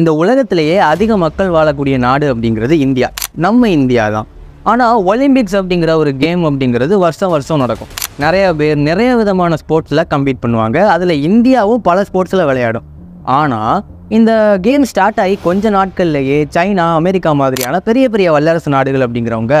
இந்த உலகத்திலேயே அதிக மக்கள் வாழக்கூடிய நாடு அப்படிங்கிறது இந்தியா நம்ம இந்தியா தான் ஆனால் ஒலிம்பிக்ஸ் அப்படிங்கிற ஒரு கேம் அப்படிங்கிறது வருஷம் வருஷம் நடக்கும் நிறைய பேர் நிறைய விதமான ஸ்போர்ட்ஸில் கம்பீட் பண்ணுவாங்க அதில் இந்தியாவும் பல ஸ்போர்ட்ஸில் விளையாடும் ஆனால் இந்த கேம் ஸ்டார்ட் ஆகி கொஞ்ச நாட்கள்லேயே சைனா அமெரிக்கா மாதிரியான பெரிய பெரிய வல்லரசு நாடுகள் அப்படிங்கிறவங்க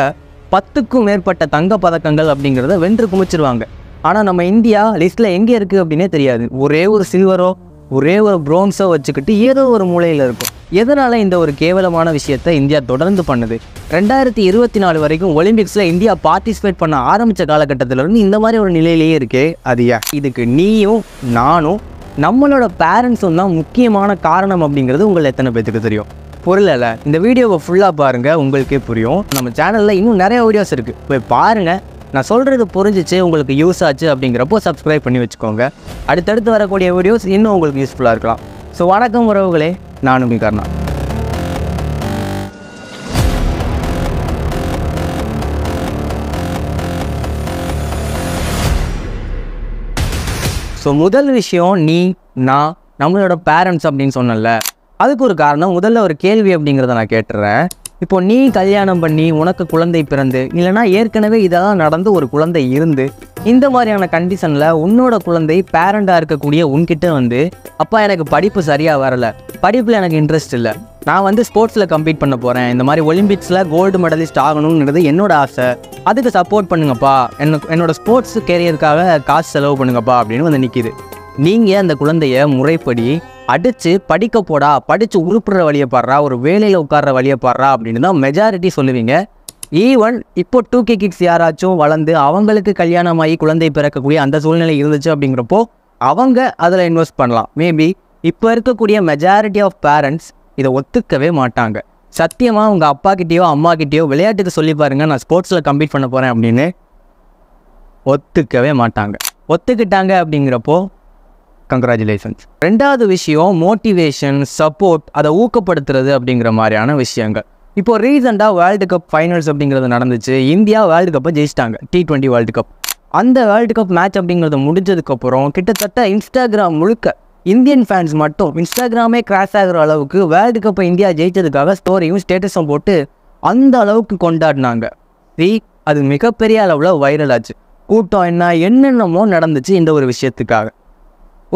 பத்துக்கும் மேற்பட்ட தங்க பதக்கங்கள் அப்படிங்கிறத வென்று குமிச்சிருவாங்க ஆனால் நம்ம இந்தியா லிஸ்ட்டில் எங்கே இருக்குது அப்படின்னே தெரியாது ஒரே ஒரு சில்வரோ ஒரே ஒரு ப்ரோன்ஸை வச்சுக்கிட்டு ஏதோ ஒரு மூலையில் இருக்கும் எதனால் இந்த ஒரு கேவலமான விஷயத்தை இந்தியா தொடர்ந்து பண்ணுது ரெண்டாயிரத்தி இருபத்தி நாலு வரைக்கும் ஒலிம்பிக்ஸில் இந்தியா பார்ட்டிசிபேட் பண்ண ஆரம்பித்த இருந்து இந்த மாதிரி ஒரு நிலையிலேயே இருக்கே அது ஏன் இதுக்கு நீயும் நானும் நம்மளோட பேரண்ட்ஸும் தான் முக்கியமான காரணம் அப்படிங்கிறது உங்களை எத்தனை பேத்துக்கு தெரியும் புரியல இந்த வீடியோவை ஃபுல்லாக பாருங்கள் உங்களுக்கே புரியும் நம்ம சேனலில் இன்னும் நிறைய வீடியோஸ் இருக்குது போய் பாருங்கள் நான் சொல்கிறது புரிஞ்சிச்சு உங்களுக்கு யூஸ் ஆச்சு அப்படிங்கிறப்போ சப்ஸ்கிரைப் பண்ணி வச்சுக்கோங்க அடுத்தடுத்து வரக்கூடிய வீடியோஸ் இன்னும் உங்களுக்கு யூஸ்ஃபுல்லாக இருக்கலாம் ஸோ வணக்கம் உறவுகளே நான் உங்கள் ஸோ முதல் விஷயம் நீ நான் நம்மளோட அப்படின்னு அதுக்கு ஒரு காரணம் ஒரு கேள்வி அப்படிங்கிறத நான் இப்போ நீ கல்யாணம் பண்ணி உனக்கு குழந்தை பிறந்து இல்லைனா ஏற்கனவே இதெல்லாம் நடந்து ஒரு குழந்தை இருந்து இந்த மாதிரியான கண்டிஷனில் உன்னோட குழந்தை பேரண்டாக இருக்கக்கூடிய உன்கிட்ட வந்து அப்பா எனக்கு படிப்பு சரியாக வரலை படிப்பில் எனக்கு இன்ட்ரெஸ்ட் இல்லை நான் வந்து ஸ்போர்ட்ஸில் கம்ப்ளீட் பண்ண போகிறேன் இந்த மாதிரி ஒலிம்பிக்ஸில் கோல்டு மெடலிஸ்ட் ஆகணுங்கிறது என்னோட ஆசை அதுக்கு சப்போர்ட் பண்ணுங்கப்பா என்ன என்னோட ஸ்போர்ட்ஸ் கேரியருக்காக காசு செலவு பண்ணுங்கப்பா அப்படின்னு வந்து நிற்கிது நீங்கள் அந்த குழந்தைய முறைப்படி அடித்து படிக்க போடா படித்து உருப்பிடுற வழியை பாடுறா ஒரு வேலையில் உட்கார்ற வழியை பாடுறா அப்படின்னு தான் மெஜாரிட்டி சொல்லுவீங்க ஈவன் இப்போ டூ கே கிட்ஸ் யாராச்சும் வளர்ந்து அவங்களுக்கு கல்யாணமாகி குழந்தை பிறக்கக்கூடிய அந்த சூழ்நிலை இருந்துச்சு அப்படிங்கிறப்போ அவங்க அதில் இன்வெஸ்ட் பண்ணலாம் மேபி இப்போ இருக்கக்கூடிய மெஜாரிட்டி ஆஃப் பேரண்ட்ஸ் இதை ஒத்துக்கவே மாட்டாங்க சத்தியமாக உங்கள் அப்பா கிட்டேயோ அம்மா கிட்டேயோ விளையாட்டுக்கு சொல்லி பாருங்கள் நான் ஸ்போர்ட்ஸில் கம்ப்ளீட் பண்ண போகிறேன் அப்படின்னு ஒத்துக்கவே மாட்டாங்க ஒத்துக்கிட்டாங்க அப்படிங்கிறப்போ கங்க்ராச்சுலேஷன்ஸ் ரெண்டாவது விஷயம் மோட்டிவேஷன் சப்போர்ட் அதை ஊக்கப்படுத்துறது அப்படிங்கிற மாதிரியான விஷயங்கள் இப்போ ரீசெண்டாக வேர்ல்டு கப் ஃபைனல்ஸ் அப்படிங்கிறது நடந்துச்சு இந்தியா வேர்ல்டு கப்பை ஜெயிச்சிட்டாங்க டி ட்வெண்ட்டி வேர்ல்டு கப் அந்த வேர்ல்டு கப் மேட்ச் அப்படிங்கிறது முடிஞ்சதுக்கப்புறம் கிட்டத்தட்ட இன்ஸ்டாகிராம் முழுக்க இந்தியன் ஃபேன்ஸ் மட்டும் இன்ஸ்டாகிராமே கிராஷ் ஆகிற அளவுக்கு வேர்ல்டு கப்பை இந்தியா ஜெயிச்சதுக்காக ஸ்டோரியும் ஸ்டேட்டஸும் போட்டு அந்த அளவுக்கு கொண்டாடினாங்க சரி அது மிகப்பெரிய அளவில் வைரல் ஆச்சு கூட்டம் என்ன என்னென்னமோ நடந்துச்சு இந்த ஒரு விஷயத்துக்காக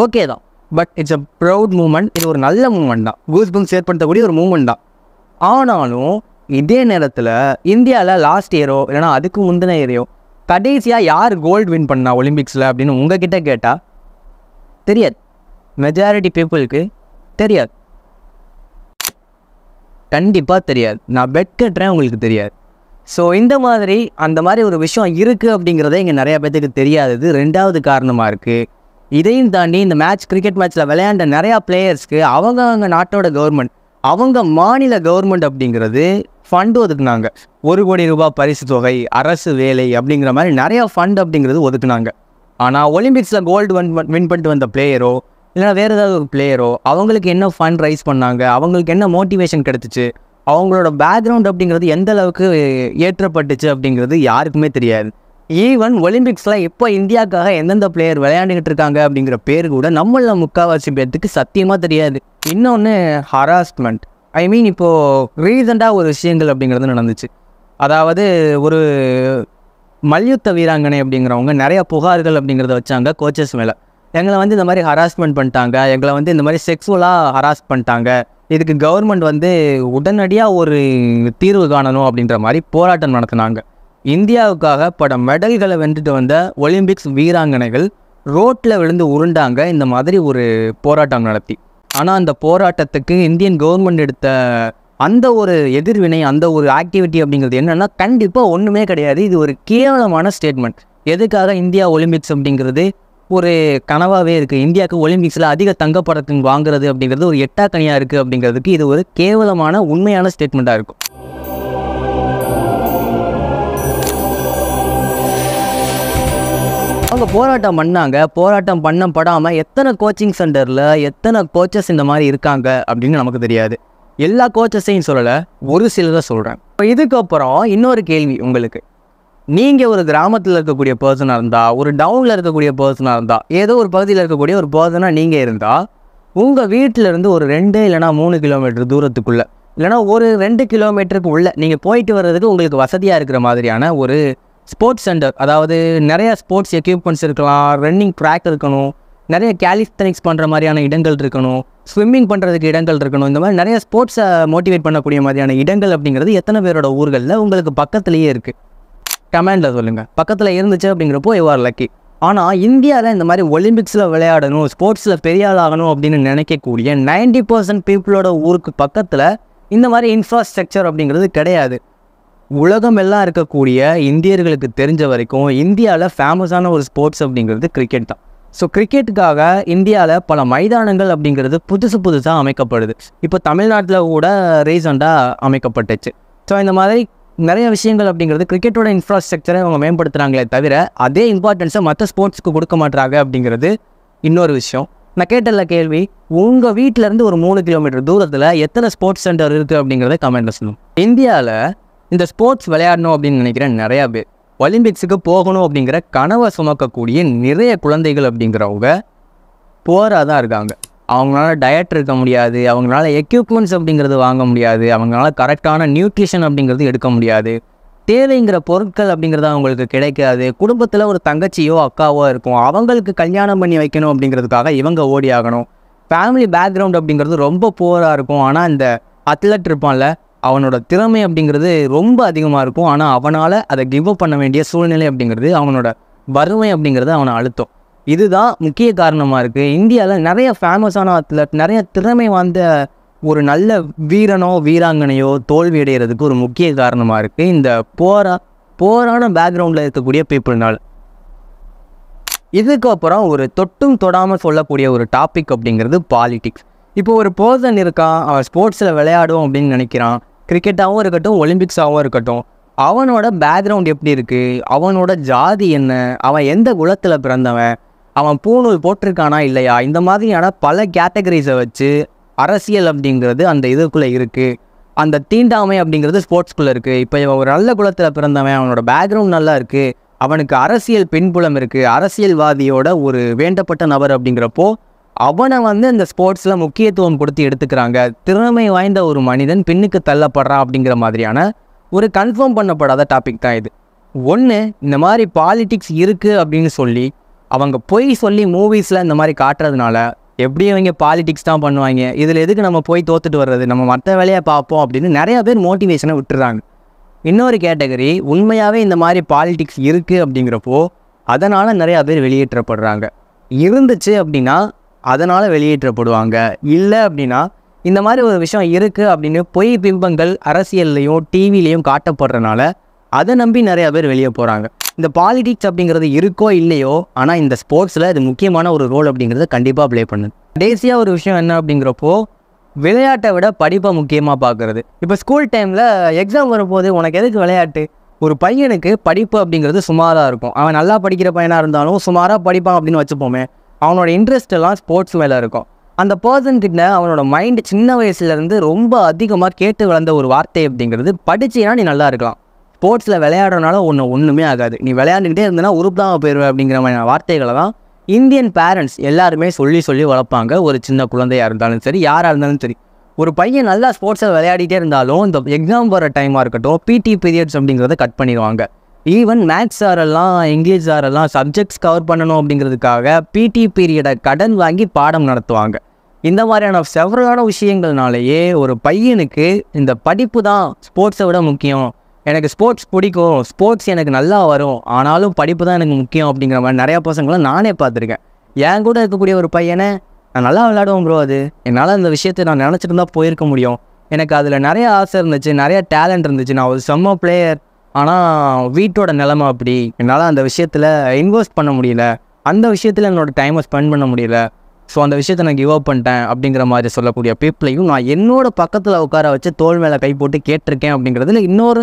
ஓகே தான் but it's a proud moment இது ஒரு நல்ல மூமெண்ட் தான் கூஸ் பம்ஸ் ஏற்படுத்தக்கூடிய ஒரு மூமெண்ட் தான் ஆனாலும் இதே நேரத்தில் இந்தியாவில் லாஸ்ட் இயரோ இல்லைன்னா அதுக்கு முந்தின இயரையோ கடைசியாக யார் கோல்டு வின் பண்ணா ஒலிம்பிக்ஸில் அப்படின்னு உங்ககிட்ட கேட்டால் தெரியாது மெஜாரிட்டி பீப்புளுக்கு தெரியாது கண்டிப்பாக தெரியாது நான் பெட் கட்டுறேன் உங்களுக்கு தெரியாது ஸோ இந்த மாதிரி அந்த மாதிரி ஒரு விஷயம் இருக்குது அப்படிங்கிறத இங்கே நிறையா பேர்த்துக்கு தெரியாதது ரெண்டாவது காரணமாக இருக்குது இதையும் தாண்டி இந்த மேட்ச் கிரிக்கெட் மேட்ச்சில் விளையாண்ட நிறையா பிளேயர்ஸ்க்கு அவங்க அவங்க நாட்டோட கவர்மெண்ட் அவங்க மாநில கவர்மெண்ட் அப்படிங்கிறது ஃபண்டு ஒதுக்குனாங்க ஒரு கோடி ரூபாய் பரிசு தொகை அரசு வேலை அப்படிங்கிற மாதிரி நிறையா ஃபண்ட் அப்படிங்கிறது ஒதுக்குனாங்க ஆனால் ஒலிம்பிக்ஸில் கோல்டு வின் வின் பண்ணிட்டு வந்த பிளேயரோ இல்லைனா வேறு ஏதாவது ஒரு பிளேயரோ அவங்களுக்கு என்ன ஃபண்ட் ரைஸ் பண்ணாங்க அவங்களுக்கு என்ன மோட்டிவேஷன் கிடச்சிச்சு அவங்களோட பேக்ரவுண்ட் அப்படிங்கிறது எந்த அளவுக்கு ஏற்றப்பட்டுச்சு அப்படிங்கிறது யாருக்குமே தெரியாது ஈவன் ஒலிம்பிக்ஸில் இப்போ இந்தியாவுக்காக எந்தெந்த பிளேயர் விளையாண்டுக்கிட்டு இருக்காங்க அப்படிங்கிற பேர் கூட நம்மள முக்கால்வாசி பேர்த்துக்கு சத்தியமாக தெரியாது இன்னொன்று ஹராஸ்மெண்ட் ஐ மீன் இப்போது ரீசண்டாக ஒரு விஷயங்கள் அப்படிங்கிறது நடந்துச்சு அதாவது ஒரு மல்யுத்த வீராங்கனை அப்படிங்கிறவங்க நிறையா புகார்கள் அப்படிங்கிறத வச்சாங்க கோச்சஸ் மேலே எங்களை வந்து இந்த மாதிரி ஹராஸ்மெண்ட் பண்ணிட்டாங்க எங்களை வந்து இந்த மாதிரி செக்ஸுவலாக ஹராஸ் பண்ணிட்டாங்க இதுக்கு கவர்மெண்ட் வந்து உடனடியாக ஒரு தீர்வு காணணும் அப்படின்ற மாதிரி போராட்டம் நடத்துனாங்க இந்தியாவுக்காக பல மெடல்களை வென்றுட்டு வந்த ஒலிம்பிக்ஸ் வீராங்கனைகள் ரோட்டில் விழுந்து உருண்டாங்க இந்த மாதிரி ஒரு போராட்டம் நடத்தி ஆனால் அந்த போராட்டத்துக்கு இந்தியன் கவர்மெண்ட் எடுத்த அந்த ஒரு எதிர்வினை அந்த ஒரு ஆக்டிவிட்டி அப்படிங்கிறது என்னென்னா கண்டிப்பாக ஒன்றுமே கிடையாது இது ஒரு கேவலமான ஸ்டேட்மெண்ட் எதுக்காக இந்தியா ஒலிம்பிக்ஸ் அப்படிங்கிறது ஒரு கனவாகவே இருக்குது இந்தியாவுக்கு ஒலிம்பிக்ஸில் அதிக தங்கப்படத்தின் வாங்குறது அப்படிங்கிறது ஒரு எட்டாக்கனியாக இருக்குது அப்படிங்கிறதுக்கு இது ஒரு கேவலமான உண்மையான ஸ்டேட்மெண்ட்டாக இருக்கும் அவங்க போராட்டம் பண்ணாங்க போராட்டம் பண்ண படாமல் எத்தனை கோச்சிங் சென்டரில் எத்தனை கோச்சஸ் இந்த மாதிரி இருக்காங்க அப்படின்னு நமக்கு தெரியாது எல்லா கோச்சஸையும் சொல்லலை ஒரு சிலரை சொல்கிறேன் இப்போ இதுக்கப்புறம் இன்னொரு கேள்வி உங்களுக்கு நீங்கள் ஒரு கிராமத்தில் இருக்கக்கூடிய பர்சனாக இருந்தால் ஒரு டவுனில் இருக்கக்கூடிய பர்சனாக இருந்தால் ஏதோ ஒரு பகுதியில் இருக்கக்கூடிய ஒரு பர்சனாக நீங்கள் இருந்தால் உங்கள் வீட்டிலேருந்து ஒரு ரெண்டு இல்லைனா மூணு கிலோமீட்டர் தூரத்துக்குள்ளே இல்லைனா ஒரு ரெண்டு கிலோமீட்டருக்கு உள்ளே நீங்கள் போயிட்டு வர்றதுக்கு உங்களுக்கு வசதியாக இருக்கிற மாதிரியான ஒரு ஸ்போர்ட்ஸ் சென்டர் அதாவது நிறையா ஸ்போர்ட்ஸ் எக்யூப்மெண்ட்ஸ் இருக்கலாம் ரன்னிங் ட்ராக் இருக்கணும் நிறைய கேலிஸ்தனிக்ஸ் பண்ணுற மாதிரியான இடங்கள் இருக்கணும் ஸ்விம்மிங் பண்ணுறதுக்கு இடங்கள் இருக்கணும் இந்த மாதிரி நிறைய ஸ்போர்ட்ஸை மோட்டிவேட் பண்ணக்கூடிய மாதிரியான இடங்கள் அப்படிங்கிறது எத்தனை பேரோட ஊர்களில் உங்களுக்கு பக்கத்துலேயே இருக்குது கமாண்டில் சொல்லுங்கள் பக்கத்தில் இருந்துச்சு அப்படிங்கிறப்போ எவ்வாறு லக்கி ஆனால் இந்தியாவில் இந்த மாதிரி ஒலிம்பிக்ஸில் விளையாடணும் ஸ்போர்ட்ஸில் பெரிய ஆகணும் அப்படின்னு நினைக்கக்கூடிய நைன்டி பர்சன்ட் பீப்புளோட ஊருக்கு பக்கத்தில் இந்த மாதிரி இன்ஃப்ராஸ்ட்ரக்சர் அப்படிங்கிறது கிடையாது உலகமெல்லாம் இருக்கக்கூடிய இந்தியர்களுக்கு தெரிஞ்ச வரைக்கும் இந்தியாவில் ஃபேமஸான ஒரு ஸ்போர்ட்ஸ் அப்படிங்கிறது கிரிக்கெட் தான் ஸோ கிரிக்கெட்டுக்காக இந்தியாவில் பல மைதானங்கள் அப்படிங்கிறது புதுசு புதுசாக அமைக்கப்படுது இப்போ தமிழ்நாட்டில் கூட ரீசண்டாக அமைக்கப்பட்டுச்சு ஸோ இந்த மாதிரி நிறைய விஷயங்கள் அப்படிங்கிறது கிரிக்கெட்டோட இன்ஃப்ராஸ்ட்ரக்சரை அவங்க மேம்படுத்துகிறாங்களே தவிர அதே இம்பார்ட்டன்ஸை மற்ற ஸ்போர்ட்ஸ்க்கு கொடுக்க மாட்டாங்க அப்படிங்கிறது இன்னொரு விஷயம் நான் கேட்டல கேள்வி உங்கள் வீட்டிலேருந்து ஒரு மூணு கிலோமீட்டர் தூரத்தில் எத்தனை ஸ்போர்ட்ஸ் சென்டர் இருக்குது அப்படிங்கிறத கமெண்ட்டில் சொல்லணும் இந்தியாவில் இந்த ஸ்போர்ட்ஸ் விளையாடணும் அப்படின்னு நினைக்கிற நிறையா பேர் ஒலிம்பிக்ஸுக்கு போகணும் அப்படிங்கிற கனவை சுமக்கக்கூடிய நிறைய குழந்தைகள் அப்படிங்கிறவங்க போராக தான் இருக்காங்க அவங்களால டயட் இருக்க முடியாது அவங்களால எக்யூப்மெண்ட்ஸ் அப்படிங்கிறது வாங்க முடியாது அவங்களால கரெக்டான நியூட்ரிஷன் அப்படிங்கிறது எடுக்க முடியாது தேவைங்கிற பொருட்கள் அப்படிங்கிறது அவங்களுக்கு கிடைக்காது குடும்பத்தில் ஒரு தங்கச்சியோ அக்காவோ இருக்கும் அவங்களுக்கு கல்யாணம் பண்ணி வைக்கணும் அப்படிங்கிறதுக்காக இவங்க ஓடி ஆகணும் ஃபேமிலி பேக்ரவுண்ட் அப்படிங்கிறது ரொம்ப புவராக இருக்கும் ஆனால் இந்த அத்லட் இருப்பான்ல அவனோட திறமை அப்படிங்கிறது ரொம்ப அதிகமாக இருக்கும் ஆனால் அவனால் அதை கிவ் அப் பண்ண வேண்டிய சூழ்நிலை அப்படிங்கிறது அவனோட வறுமை அப்படிங்கிறது அவனை அழுத்தம் இதுதான் முக்கிய காரணமாக இருக்குது இந்தியாவில் நிறைய ஃபேமஸான அத்லட் நிறைய திறமை வாய்ந்த ஒரு நல்ல வீரனோ வீராங்கனையோ தோல்வி அடைகிறதுக்கு ஒரு முக்கிய காரணமாக இருக்குது இந்த போரா போரான பேக்ரவுண்டில் இருக்கக்கூடிய பீப்புள்னால் இதுக்கப்புறம் ஒரு தொட்டும் தொடாமல் சொல்லக்கூடிய ஒரு டாபிக் அப்படிங்கிறது பாலிடிக்ஸ் இப்போ ஒரு பர்சன் இருக்கான் அவன் ஸ்போர்ட்ஸில் விளையாடும் அப்படின்னு நினைக்கிறான் கிரிக்கெட்டாகவும் இருக்கட்டும் ஒலிம்பிக்ஸாகவும் இருக்கட்டும் அவனோட பேக்ரவுண்ட் எப்படி இருக்குது அவனோட ஜாதி என்ன அவன் எந்த குலத்தில் பிறந்தவன் அவன் பூணூல் போட்டிருக்கானா இல்லையா இந்த மாதிரியான பல கேட்டகரிஸை வச்சு அரசியல் அப்படிங்கிறது அந்த இதுக்குள்ளே இருக்குது அந்த தீண்டாமை அப்படிங்கிறது ஸ்போர்ட்ஸ்குள்ளே இருக்குது இப்போ இவன் ஒரு நல்ல குலத்தில் பிறந்தவன் அவனோட பேக்ரவுண்ட் நல்லா இருக்குது அவனுக்கு அரசியல் பின்புலம் இருக்குது அரசியல்வாதியோட ஒரு வேண்டப்பட்ட நபர் அப்படிங்கிறப்போ அவனை வந்து இந்த ஸ்போர்ட்ஸில் முக்கியத்துவம் கொடுத்து எடுத்துக்கிறாங்க திறமை வாய்ந்த ஒரு மனிதன் பின்னுக்கு தள்ளப்படுறான் அப்படிங்கிற மாதிரியான ஒரு கன்ஃபார்ம் பண்ணப்படாத டாபிக் தான் இது ஒன்று இந்த மாதிரி பாலிட்டிக்ஸ் இருக்குது அப்படின்னு சொல்லி அவங்க பொய் சொல்லி மூவிஸில் இந்த மாதிரி காட்டுறதுனால எப்படி அவங்க பாலிடிக்ஸ் தான் பண்ணுவாங்க இதில் எதுக்கு நம்ம போய் தோத்துட்டு வர்றது நம்ம மற்ற வேலையை பார்ப்போம் அப்படின்னு நிறையா பேர் மோட்டிவேஷனை விட்டுறாங்க இன்னொரு கேட்டகரி உண்மையாகவே இந்த மாதிரி பாலிடிக்ஸ் இருக்குது அப்படிங்கிறப்போ அதனால் நிறையா பேர் வெளியேற்றப்படுறாங்க இருந்துச்சு அப்படின்னா அதனால் வெளியேற்றப்படுவாங்க இல்லை அப்படின்னா இந்த மாதிரி ஒரு விஷயம் இருக்குது அப்படின்னு பொய் பிம்பங்கள் அரசியல்லையும் டிவிலையும் காட்டப்படுறனால அதை நம்பி நிறையா பேர் வெளியே போகிறாங்க இந்த பாலிடிக்ஸ் அப்படிங்கிறது இருக்கோ இல்லையோ ஆனால் இந்த ஸ்போர்ட்ஸில் இது முக்கியமான ஒரு ரோல் அப்படிங்கிறத கண்டிப்பாக ப்ளே பண்ணுது கடைசியாக ஒரு விஷயம் என்ன அப்படிங்கிறப்போ விளையாட்டை விட படிப்பை முக்கியமாக பார்க்குறது இப்போ ஸ்கூல் டைமில் எக்ஸாம் வரும்போது உனக்கு எதுக்கு விளையாட்டு ஒரு பையனுக்கு படிப்பு அப்படிங்கிறது சுமாராக இருக்கும் அவன் நல்லா படிக்கிற பையனாக இருந்தாலும் சுமாராக படிப்பான் அப்படின்னு வச்சுப்போமே அவனோட இன்ட்ரெஸ்ட் எல்லாம் ஸ்போர்ட்ஸ் மேலே இருக்கும் அந்த பர்சன் கிட்ட அவனோட மைண்டு சின்ன வயசுலேருந்து ரொம்ப அதிகமாக கேட்டு வளர்ந்த ஒரு வார்த்தை அப்படிங்கிறது படிச்சினா நீ நல்லா இருக்கலாம் ஸ்போர்ட்ஸில் விளையாடுறனால ஒன்று ஒன்றுமே ஆகாது நீ விளையாண்டுக்கிட்டே இருந்தனா உருப்படாமல் போயிடுவேன் அப்படிங்கிற மாதிரி வார்த்தைகளை தான் இந்தியன் பேரண்ட்ஸ் எல்லாருமே சொல்லி சொல்லி வளர்ப்பாங்க ஒரு சின்ன குழந்தையாக இருந்தாலும் சரி யாராக இருந்தாலும் சரி ஒரு பையன் நல்லா ஸ்போர்ட்ஸில் விளையாடிட்டே இருந்தாலும் இந்த எக்ஸாம் வர டைமாக இருக்கட்டும் பிடி பீரியட்ஸ் அப்படிங்கிறத கட் பண்ணிடுவாங்க ஈவன் மேத்ஸ் சாரெல்லாம் இங்கிலீஷ் சாரெல்லாம் சப்ஜெக்ட்ஸ் கவர் பண்ணணும் அப்படிங்கிறதுக்காக பிடி பீரியடை கடன் வாங்கி பாடம் நடத்துவாங்க இந்த மாதிரியான செவரான விஷயங்கள்னாலேயே ஒரு பையனுக்கு இந்த படிப்பு தான் ஸ்போர்ட்ஸை விட முக்கியம் எனக்கு ஸ்போர்ட்ஸ் பிடிக்கும் ஸ்போர்ட்ஸ் எனக்கு நல்லா வரும் ஆனாலும் படிப்பு தான் எனக்கு முக்கியம் அப்படிங்கிற மாதிரி நிறையா பசங்களும் நானே பார்த்துருக்கேன் என் கூட இருக்கக்கூடிய ஒரு பையனை நான் நல்லா விளையாடுவோம் ப்ரோ அது என்னால் அந்த விஷயத்தை நான் நினச்சிட்டு தான் போயிருக்க முடியும் எனக்கு அதில் நிறைய ஆசை இருந்துச்சு நிறையா டேலண்ட் இருந்துச்சு நான் ஒரு செம்ம பிளேயர் ஆனால் வீட்டோட நிலமை அப்படி என்னால் அந்த விஷயத்தில் இன்வெஸ்ட் பண்ண முடியல அந்த விஷயத்தில் என்னோடய டைமை ஸ்பெண்ட் பண்ண முடியல ஸோ அந்த விஷயத்தை நான் கிவ் அப் பண்ணிட்டேன் அப்படிங்கிற மாதிரி சொல்லக்கூடிய பீப்பிளையும் நான் என்னோடய பக்கத்தில் உட்கார வச்சு தோல் மேலே கை போட்டு கேட்டிருக்கேன் அப்படிங்கிறதுல இன்னொரு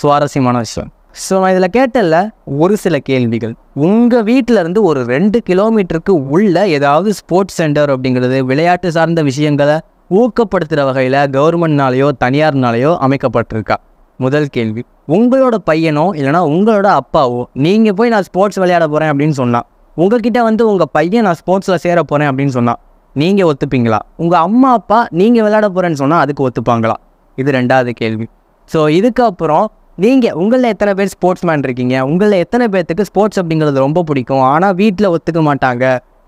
சுவாரஸ்யமான விஷயம் ஸோ நான் இதில் கேட்டல ஒரு சில கேள்விகள் உங்கள் வீட்டிலருந்து ஒரு ரெண்டு கிலோமீட்டருக்கு உள்ள ஏதாவது ஸ்போர்ட்ஸ் சென்டர் அப்படிங்கிறது விளையாட்டு சார்ந்த விஷயங்களை ஊக்கப்படுத்துகிற வகையில் கவர்மெண்ட்னாலேயோ தனியார்னாலேயோ அமைக்கப்பட்டிருக்கா முதல் கேள்வி உங்களோட பையனோ இல்லைனா உங்களோட அப்பாவோ நீங்கள் போய் நான் ஸ்போர்ட்ஸ் விளையாட போகிறேன் அப்படின்னு சொன்னால் உங்ககிட்ட வந்து உங்கள் பையன் நான் ஸ்போர்ட்ஸில் சேர போகிறேன் அப்படின்னு சொன்னால் நீங்கள் ஒத்துப்பீங்களா உங்கள் அம்மா அப்பா நீங்கள் விளையாட போகிறேன்னு சொன்னால் அதுக்கு ஒத்துப்பாங்களா இது ரெண்டாவது கேள்வி ஸோ இதுக்கப்புறம் நீங்கள் உங்களில் எத்தனை பேர் ஸ்போர்ட்ஸ் மேன் இருக்கீங்க உங்களில் எத்தனை பேர்த்துக்கு ஸ்போர்ட்ஸ் அப்படிங்கிறது ரொம்ப பிடிக்கும் ஆனால் வீட்டில் ஒத்துக்க மாட்டாங்க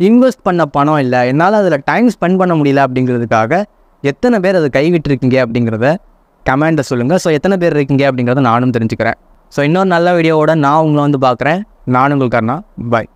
இன்வெஸ்ட் பண்ண பணம் இல்லை என்னால் அதில் டைம் ஸ்பெண்ட் பண்ண முடியல அப்படிங்கிறதுக்காக எத்தனை பேர் அதை கைவிட்டுருக்கீங்க அப்படிங்கிறத கமெண்ட்டை சொல்லுங்கள் ஸோ எத்தனை பேர் இருக்கீங்க அப்படிங்கிறத நானும் தெரிஞ்சுக்கிறேன் ஸோ இன்னொரு நல்ல வீடியோவோட நான் உங்களை வந்து பார்க்குறேன் நானும் உங்களுக்கு பாய்